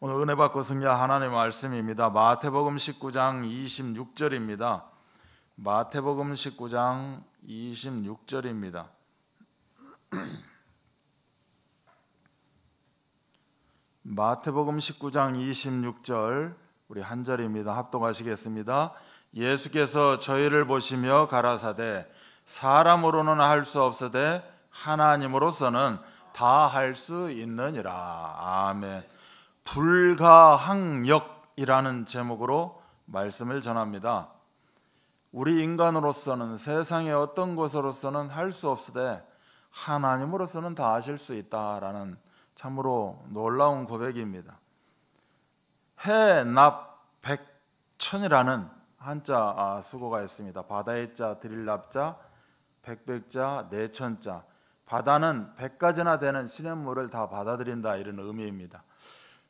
오늘 은혜 받고 승리 하나님의 말씀입니다. 마태복음 19장 26절입니다. 마태복음 19장 26절입니다. 마태복음 19장 26절 우리 한 절입니다. 합독하시겠습니다. 예수께서 저희를 보시며 가라사대 사람으로는 할 수 없으되 하나님으로서는 다 할 수 있느니라. 아멘. 불가항력이라는 제목으로 말씀을 전합니다. 우리 인간으로서는 세상의 어떤 것으로서는 할 수 없으되 하나님으로서는 다 하실 수 있다라는 참으로 놀라운 고백입니다. 해납 백천이라는 한자 아, 수고가 있습니다. 바다의 자, 드릴납자, 백백자, 내천자. 네 바다는 1가지나 되는 시냇물을 다 받아들인다 이런 의미입니다.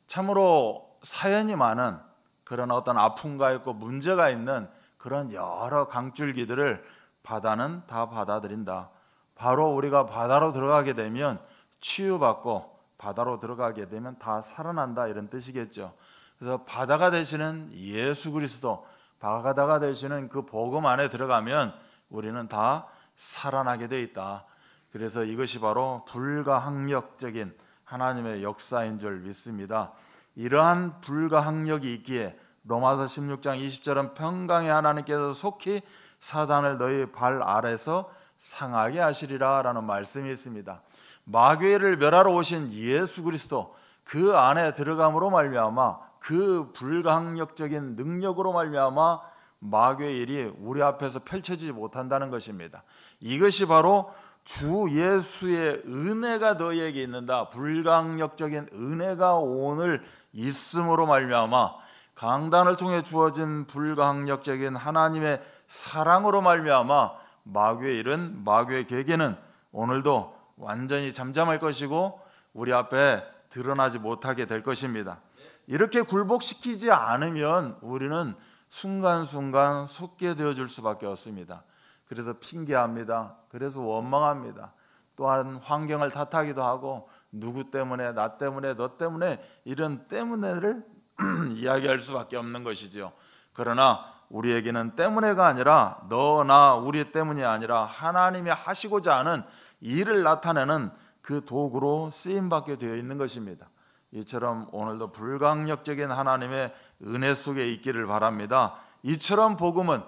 참으로 사연이 많은 그런 어떤 아픔과 있고 문제가 있는 그런 여러 강줄기들을 바다는 다 받아들인다. 바로 우리가 바다로 들어가게 되면 치유받고 바다로 들어가게 되면 다 살아난다 이런 뜻이겠죠. 그래서 바다가 되시는 예수 그리스도, 바다가 되시는 그 복음 안에 들어가면 우리는 다 살아나게 돼 있다. 그래서 이것이 바로 불가항력적인 하나님의 역사인 줄 믿습니다. 이러한 불가항력이 있기에 로마서 16장 20절은 평강의 하나님께서 속히 사단을 너희 발 아래서 상하게 하시리라라는 말씀이 있습니다. 마귀를 멸하러 오신 예수 그리스도 그 안에 들어감으로 말미암아 그 불가항력적인 능력으로 말미암아 마귀의 일이 우리 앞에서 펼쳐지지 못한다는 것입니다. 이것이 바로 주 예수의 은혜가 너희에게 있는다. 불강력적인 은혜가 오늘 있음으로 말미암아 강단을 통해 주어진 불강력적인 하나님의 사랑으로 말미암아 마귀의 일은 마귀의 계계는 오늘도 완전히 잠잠할 것이고 우리 앞에 드러나지 못하게 될 것입니다. 이렇게 굴복시키지 않으면 우리는 순간순간 속게 되어줄 수밖에 없습니다. 그래서 핑계합니다. 그래서 원망합니다. 또한 환경을 탓하기도 하고 누구 때문에 나 때문에 너 때문에 이런 때문에를 이야기할 수밖에 없는 것이지요. 그러나 우리에게는 때문에가 아니라 너나 우리 때문이 아니라 하나님이 하시고자 하는 일을 나타내는 그 도구로 쓰임 받게 되어 있는 것입니다. 이처럼 오늘도 불강력적인 하나님의 은혜 속에 있기를 바랍니다. 이처럼 복음은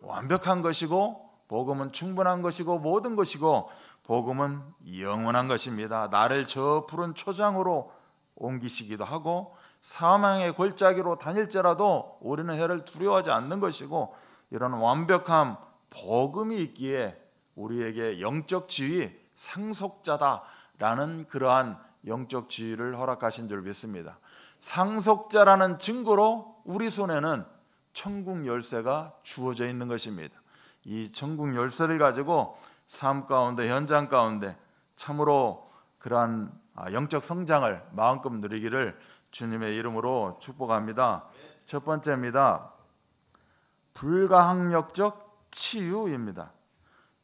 완벽한 것이고 복음은 충분한 것이고 모든 것이고 복음은 영원한 것입니다. 나를 저 푸른 초장으로 옮기시기도 하고 사망의 골짜기로 다닐지라도 우리는 해를 두려워하지 않는 것이고 이런 완벽함 복음이 있기에 우리에게 영적 지위 상속자다라는 그러한 영적 지위를 허락하신 줄 믿습니다. 상속자라는 증거로 우리 손에는 천국 열쇠가 주어져 있는 것입니다. 이 천국 열쇠를 가지고 삶 가운데 현장 가운데 참으로 그러한 아, 영적 성장을 마음껏 누리기를 주님의 이름으로 축복합니다. 첫 번째입니다. 불가항력적 치유입니다.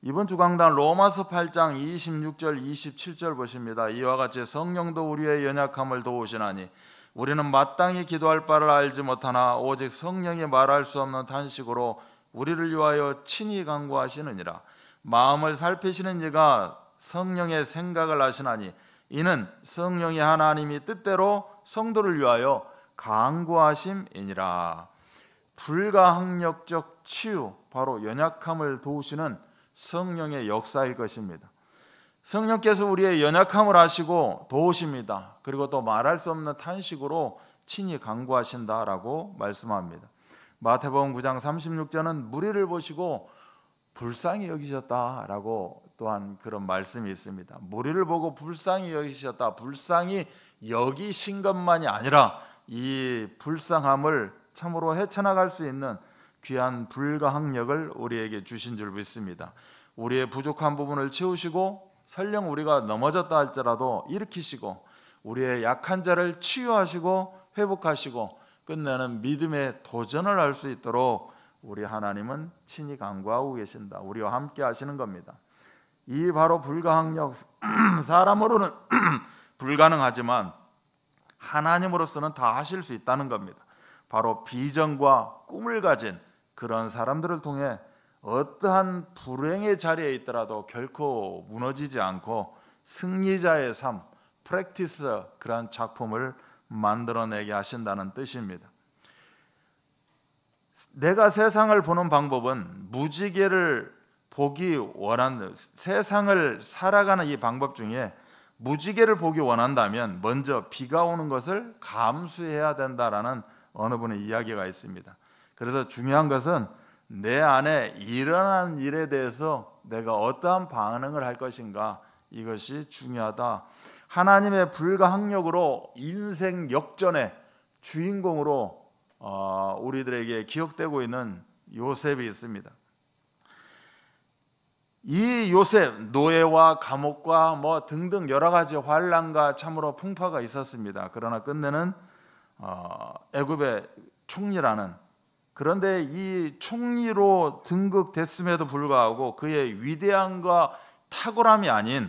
이번 주 강단 로마서 8장 26절 27절 보십니다. 이와 같이 성령도 우리의 연약함을 도우시나니 우리는 마땅히 기도할 바를 알지 못하나 오직 성령이 말할 수 없는 탄식으로 우리를 위하여 친히 간구하시느니라. 마음을 살피시는 이가 성령의 생각을 아시나니 이는 성령이 하나님이 뜻대로 성도를 위하여 강구하심이니라. 불가항력적 치유, 바로 연약함을 도우시는 성령의 역사일 것입니다. 성령께서 우리의 연약함을 아시고 도우십니다. 그리고 또 말할 수 없는 탄식으로 친히 강구하신다라고 말씀합니다. 마태복음 9장 36절은 무리를 보시고 불쌍히 여기셨다라고 또한 그런 말씀이 있습니다. 무리를 보고 불쌍히 여기셨다. 불쌍히 여기신 것만이 아니라 이 불쌍함을 참으로 헤쳐나갈 수 있는 귀한 불가항력을 우리에게 주신 줄 믿습니다. 우리의 부족한 부분을 채우시고 설령 우리가 넘어졌다 할지라도 일으키시고 우리의 약한 자를 치유하시고 회복하시고 끝내는 믿음의 도전을 할 수 있도록 우리 하나님은 친히 간구하고 계신다. 우리와 함께 하시는 겁니다. 이 바로 불가항력 사람으로는 불가능하지만 하나님으로서는 다 하실 수 있다는 겁니다. 바로 비전과 꿈을 가진 그런 사람들을 통해 어떠한 불행의 자리에 있더라도 결코 무너지지 않고 승리자의 삶, 프랙티스 그러 작품을 만들어내게 하신다는 뜻입니다. 내가 세상을 보는 방법은 무지개를 보기 원한 세상을 살아가는 이 방법 중에 무지개를 보기 원한다면 먼저 비가 오는 것을 감수해야 된다라는 어느 분의 이야기가 있습니다. 그래서 중요한 것은 내 안에 일어난 일에 대해서 내가 어떠한 반응을 할 것인가 이것이 중요하다. 하나님의 불가항력으로 인생 역전의 주인공으로 어, 우리들에게 기억되고 있는 요셉이 있습니다. 이 요셉 노예와 감옥과 뭐 등등 여러 가지 환란과 참으로 풍파가 있었습니다. 그러나 끝내는 어, 애굽의 총리라는 그런데 이 총리로 등극됐음에도 불구하고 그의 위대함과 탁월함이 아닌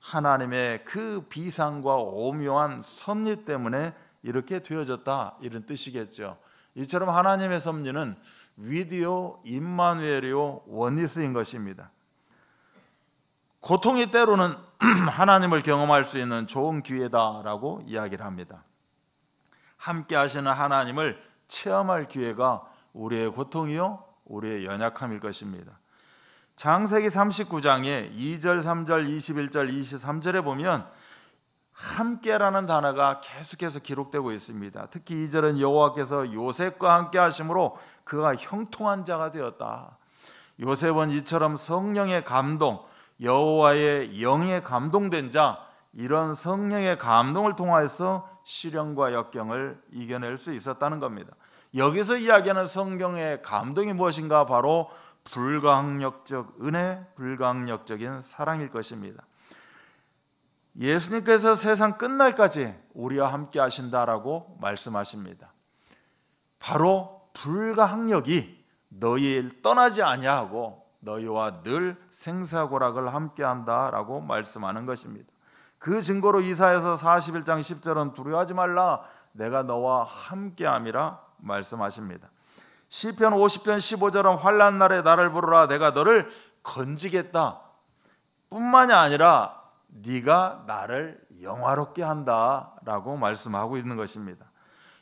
하나님의 그 비상과 오묘한 섭리 때문에 이렇게 되어졌다 이런 뜻이겠죠. 이처럼 하나님의 섭리는 위디오 임마누엘이오 원니스인 것입니다. 고통이 때로는 하나님을 경험할 수 있는 좋은 기회다라고 이야기를 합니다. 함께 하시는 하나님을 체험할 기회가 우리의 고통이요, 우리의 연약함일 것입니다. 장세기 39장의 2절, 3절, 21절, 23절에 보면 함께라는 단어가 계속해서 기록되고 있습니다. 특히 2절은 여호와께서 요셉과 함께 하심으로 그가 형통한 자가 되었다. 요셉은 이처럼 성령의 감동, 여호와의 영에 감동된 자 이런 성령의 감동을 통하여서 시련과 역경을 이겨낼 수 있었다는 겁니다. 여기서 이야기하는 성경의 감동이 무엇인가 바로 불강력적 은혜, 불강력적인 사랑일 것입니다. 예수님께서 세상 끝날까지 우리와 함께 하신다라고 말씀하십니다. 바로 불가항력이 너희를 떠나지 아니하고 너희와 늘 생사고락을 함께한다라고 말씀하는 것입니다. 그 증거로 이사에서 41장 10절은 두려워하지 말라 내가 너와 함께함이라 말씀하십니다. 시편 50편 15절은 환란 날에 나를 부르라 내가 너를 건지겠다 뿐만이 아니라 네가 나를 영화롭게 한다라고 말씀하고 있는 것입니다.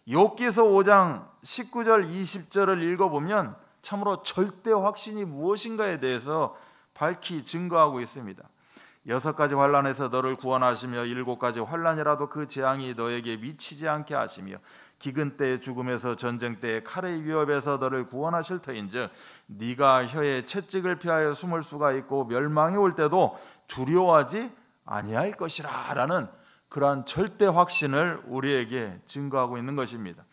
욥기서 5장 19절 20절을 읽어보면 참으로 절대 확신이 무엇인가에 대해서 밝히 증거하고 있습니다. 여섯 가지 환란에서 너를 구원하시며 일곱 가지 환란이라도 그 재앙이 너에게 미치지 않게 하시며 기근 때의 죽음에서 전쟁 때의 칼의 위협에서 너를 구원하실 터인즉 네가 혀에 채찍을 피하여 숨을 수가 있고 멸망이 올 때도 두려워하지 아니할 것이라라는 그러한 절대 확신을 우리에게 증거하고 있는 것입니다.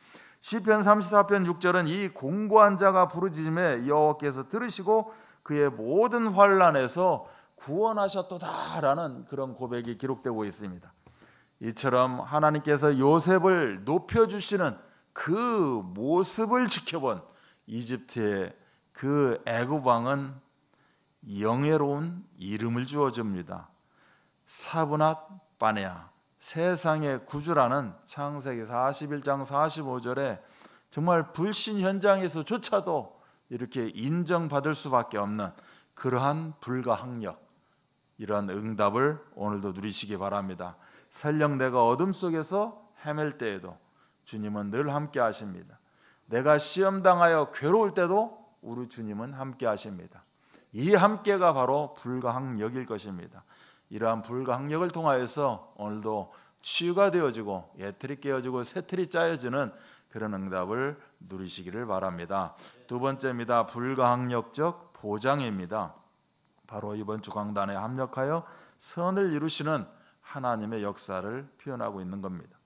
시편 34편 6절은 이 공고한 자가 부르짖음에 여호와께서 들으시고 그의 모든 환란에서 구원하셨도다라는 그런 고백이 기록되고 있습니다. 이처럼 하나님께서 요셉을 높여 주시는 그 모습을 지켜본 이집트의 그 애굽 왕은 영예로운 이름을 주어 줍니다. 사브낫 바네아 세상의 구주라는 창세기 41장 45절에 정말 불신 현장에서조차도 이렇게 인정받을 수밖에 없는 그러한 불가항력 이런 응답을 오늘도 누리시기 바랍니다. 설령 내가 어둠 속에서 헤맬 때에도 주님은 늘 함께 하십니다. 내가 시험 당하여 괴로울 때도 우리 주님은 함께 하십니다. 이 함께가 바로 불가항력일 것입니다. 이러한 불강력을 통하여서 오늘도 치유가 되어지고 예틀이 깨어지고 새틀이 짜여지는 그런 응답을 누리시기를 바랍니다. 두 번째입니다. 불가력적 보장입니다. 바로 이번 주 강단에 합력하여 선을 이루시는 하나님의 역사를 표현하고 있는 겁니다.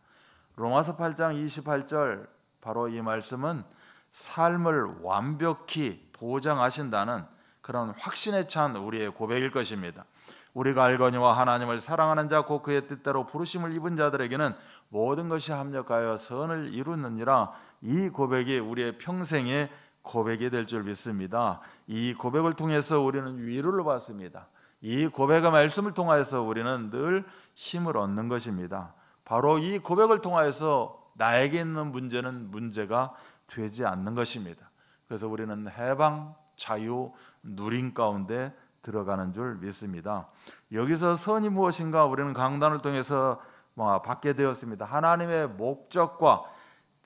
로마서 8장 28절 바로 이 말씀은 삶을 완벽히 보장하신다는 그런 확신에 찬 우리의 고백일 것입니다. 우리가 알거니와 하나님을 사랑하는 자곧 그의 뜻대로 부르심을 입은 자들에게는 모든 것이 합력하여 선을 이루느니라 이 고백이 우리의 평생의 고백이 될 줄 믿습니다. 이 고백을 통해서 우리는 위로를 받습니다. 이 고백의 말씀을 통하여서 우리는 늘 힘을 얻는 것입니다. 바로 이 고백을 통하여서 나에게 있는 문제는 문제가 되지 않는 것입니다. 그래서 우리는 해방, 자유, 누림 가운데 들어가는 줄 믿습니다. 여기서 선이 무엇인가 우리는 강단을 통해서 뭐 받게 되었습니다. 하나님의 목적과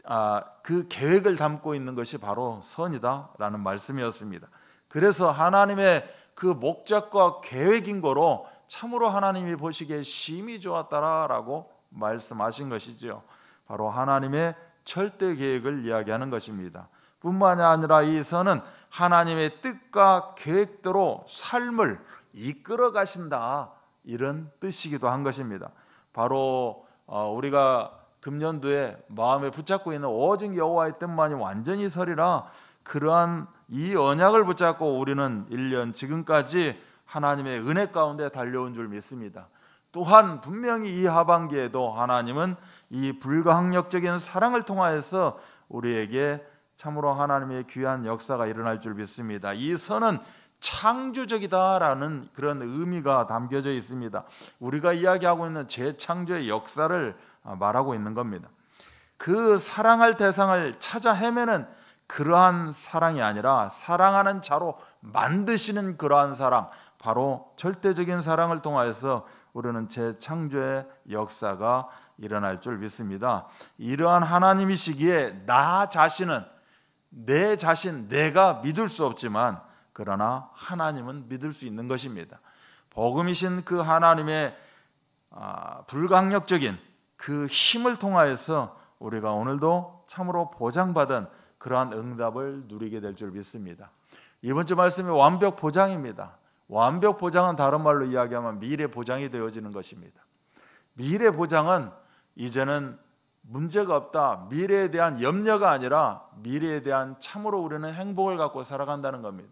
아, 그 계획을 담고 있는 것이 바로 선이다라는 말씀이었습니다. 그래서 하나님의 그 목적과 계획인 거로 참으로 하나님이 보시기에 심히 좋았다라고 말씀하신 것이지요. 바로 하나님의 절대 계획을 이야기하는 것입니다. 뿐만이 아니라 이 선은 하나님의 뜻과 계획대로 삶을 이끌어 가신다. 이런 뜻이기도 한 것입니다. 바로 어, 우리가 금년도에 마음에 붙잡고 있는 오직 여호와의 뜻만이 완전히 서리라 그러한 이 언약을 붙잡고 우리는 1년 지금까지 하나님의 은혜 가운데 달려온 줄 믿습니다. 또한 분명히 이 하반기에도 하나님은 이 불가항력적인 사랑을 통하여서 우리에게 참으로 하나님의 귀한 역사가 일어날 줄 믿습니다. 이 선은 창조적이다라는 그런 의미가 담겨져 있습니다. 우리가 이야기하고 있는 재창조의 역사를 어, 말하고 있는 겁니다. 그 사랑할 대상을 찾아 헤매는 그러한 사랑이 아니라 사랑하는 자로 만드시는 그러한 사랑, 바로 절대적인 사랑을 통하여서 우리는 재창조의 역사가 일어날 줄 믿습니다. 이러한 하나님이시기에 나 자신은 내 자신, 내가 믿을 수 없지만 그러나 하나님은 믿을 수 있는 것입니다. 복음이신 그 하나님의 아, 불강력적인 그 힘을 통하여서 우리가 오늘도 참으로 보장받은 그러한 응답을 누리게 될 줄 믿습니다. 이번 주 말씀이 완벽 보장입니다. 완벽 보장은 다른 말로 이야기하면 미래 보장이 되어지는 것입니다. 미래 보장은 이제는 문제가 없다, 미래에 대한 염려가 아니라 미래에 대한 참으로 우리는 행복을 갖고 살아간다는 겁니다.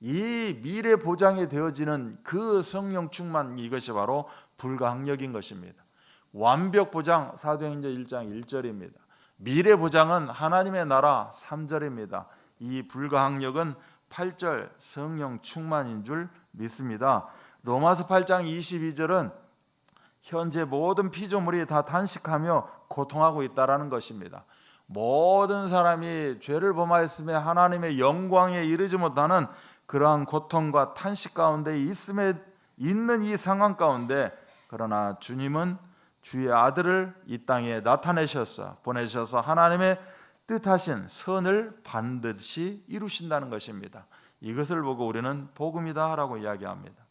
이 미래 보장이 되어지는 그 성령 충만 이것이 바로 불가항력인 것입니다. 완벽 보장 사도행전 1장 1절입니다. 미래 보장은 하나님의 나라 3절입니다. 이 불가항력은 8절 성령 충만인 줄 믿습니다. 로마서 8장 22절은 현재 모든 피조물이 다 단식하며 고통하고 있다라는 것입니다. 모든 사람이 죄를 범하였음에 하나님의 영광에 이르지 못하는 그러한 고통과 탄식 가운데 있음에 있는 이 상황 가운데 그러나 주님은 주의 아들을 이 땅에 나타내셔서 보내셔서 하나님의 뜻하신 선을 반드시 이루신다는 것입니다. 이것을 보고 우리는 복음이다라고 이야기합니다.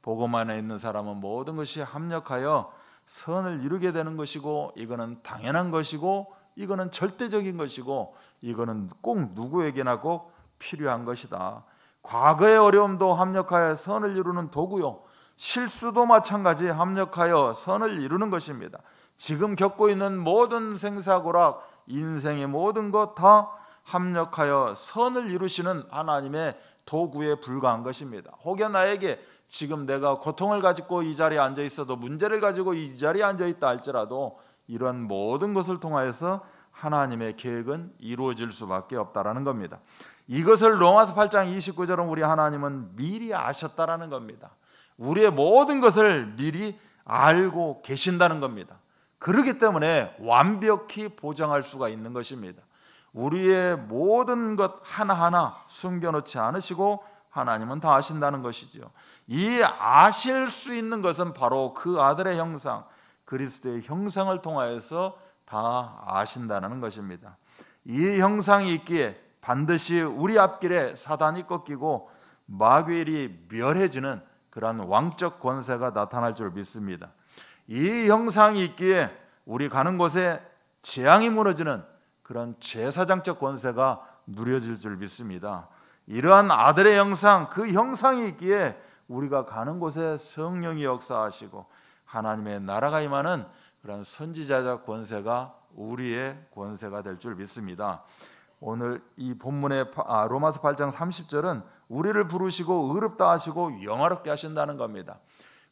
복음 안에 있는 사람은 모든 것이 합력하여 선을 이루게 되는 것이고 이거는 당연한 것이고 이거는 절대적인 것이고 이거는 꼭 누구에게나 꼭 필요한 것이다. 과거의 어려움도 합력하여 선을 이루는 도구요. 실수도 마찬가지 합력하여 선을 이루는 것입니다. 지금 겪고 있는 모든 생사고락 인생의 모든 것 다 합력하여 선을 이루시는 하나님의 도구에 불과한 것입니다. 혹여 나에게 지금 내가 고통을 가지고 이 자리에 앉아 있어도 문제를 가지고 이 자리에 앉아 있다 할지라도 이런 모든 것을 통하여서 하나님의 계획은 이루어질 수밖에 없다라는 겁니다. 이것을 로마서 8장 29절은 우리 하나님은 미리 아셨다라는 겁니다. 우리의 모든 것을 미리 알고 계신다는 겁니다. 그렇기 때문에 완벽히 보장할 수가 있는 것입니다. 우리의 모든 것 하나하나 숨겨놓지 않으시고 하나님은 다 아신다는 것이지요. 이 아실 수 있는 것은 바로 그 아들의 형상, 그리스도의 형상을 통하여서 다 아신다는 것입니다. 이 형상이 있기에 반드시 우리 앞길에 사단이 꺾이고 마귀일이 멸해지는 그러 왕적 권세가 나타날 줄 믿습니다. 이 형상이 있기에 우리 가는 곳에 재앙이 무너지는 그런 제사장적 권세가 누려질 줄 믿습니다. 이러한 아들의 형상, 그 형상이 있기에 우리가 가는 곳에 성령이 역사하시고 하나님의 나라가 임하는 그런 선지자적 권세가 우리의 권세가 될 줄 믿습니다. 오늘 이 본문의 아, 로마서 8장 30절은 우리를 부르시고 의롭다 하시고 영화롭게 하신다는 겁니다.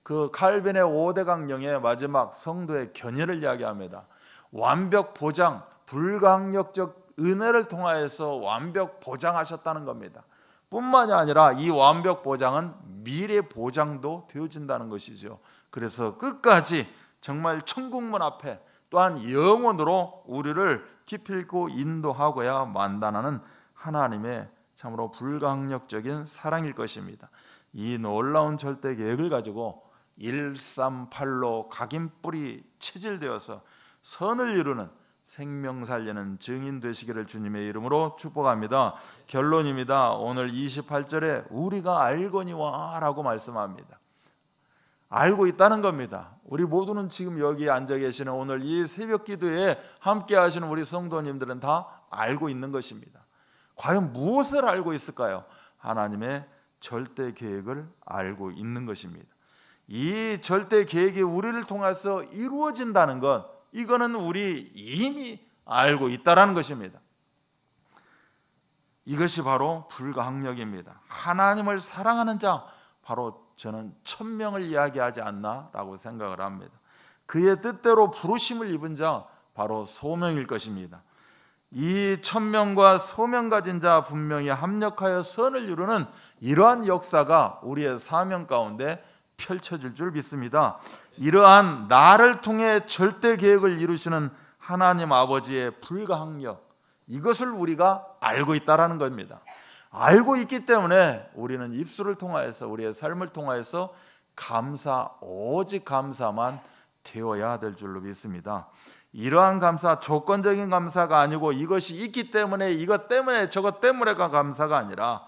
그 칼빈의 5대 강령의 마지막 성도의 견해를 이야기합니다. 완벽 보장, 불강력적 은혜를 통하여서 완벽 보장하셨다는 겁니다. 뿐만이 아니라 이 완벽 보장은 미래 보장도 되어진다는 것이죠. 그래서 끝까지 정말 천국문 앞에 또한 영원으로 우리를 기필고 인도하고야 만다나는 하나님의 참으로 불강력적인 사랑일 것입니다. 이 놀라운 절대 계획을 가지고 138로 각인 뿔이 체질되어서 선을 이루는 생명 살리는 증인 되시기를 주님의 이름으로 축복합니다. 결론입니다. 오늘 28절에 우리가 알거니와라고 말씀합니다. 알고 있다는 겁니다. 우리 모두는 지금 여기 앉아 계시는 오늘 이 새벽 기도에 함께 하시는 우리 성도님들은 다 알고 있는 것입니다. 과연 무엇을 알고 있을까요? 하나님의 절대 계획을 알고 있는 것입니다. 이 절대 계획이 우리를 통해서 이루어진다는 것 이거는 우리 이미 알고 있다라는 것입니다. 이것이 바로 불가항력입니다. 하나님을 사랑하는 자 바로 저는 천명을 이야기하지 않나라고 생각을 합니다. 그의 뜻대로 부르심을 입은 자 바로 소명일 것입니다. 이 천명과 소명 가진 자 분명히 합력하여 선을 이루는 이러한 역사가 우리의 사명 가운데 펼쳐질 줄 믿습니다. 이러한 나를 통해 절대 계획을 이루시는 하나님 아버지의 불가항력 이것을 우리가 알고 있다라는 겁니다. 알고 있기 때문에 우리는 입술을 통하여서 우리의 삶을 통하여서 감사 오직 감사만 되어야 될 줄로 믿습니다. 이러한 감사 조건적인 감사가 아니고 이것이 있기 때문에 이것 때문에 저것 때문에가 감사가 아니라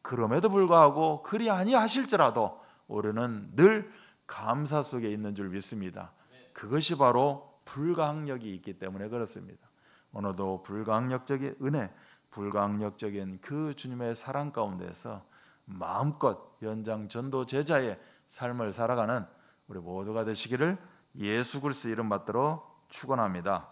그럼에도 불구하고 그리 아니하실지라도 우리는늘 감사 속에 있는 줄 믿습니다. 그것이 바로 불가항력이 있기 때문에 그렇습니다. 오늘도 불가항력적인 은혜, 불가항력적인 그 주님의 사랑 가운데서 마음껏 연장 전도 제자의 삶을 살아가는 우리 모두가 되시기를 예수 그리스도 이름 받들어 축원합니다.